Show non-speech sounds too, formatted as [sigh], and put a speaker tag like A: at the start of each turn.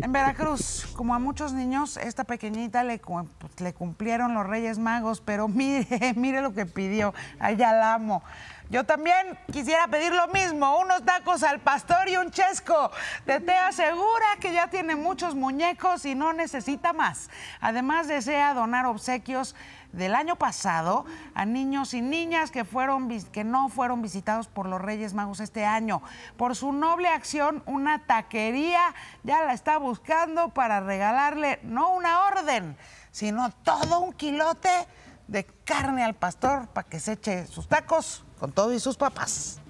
A: En Veracruz, como a muchos niños, esta pequeñita le, pues, le cumplieron los Reyes Magos, pero mire, [laughs] mire lo que pidió. Allá la amo. Yo también quisiera pedir lo mismo, unos tacos al pastor y un chesco. Te asegura que ya tiene muchos muñecos y no necesita más. Además desea donar obsequios del año pasado a niños y niñas que, fueron, que no fueron visitados por los Reyes Magos este año. Por su noble acción, una taquería ya la está buscando para regalarle no una orden, sino todo un quilote de carne al pastor para que se eche sus tacos con todo y sus papas.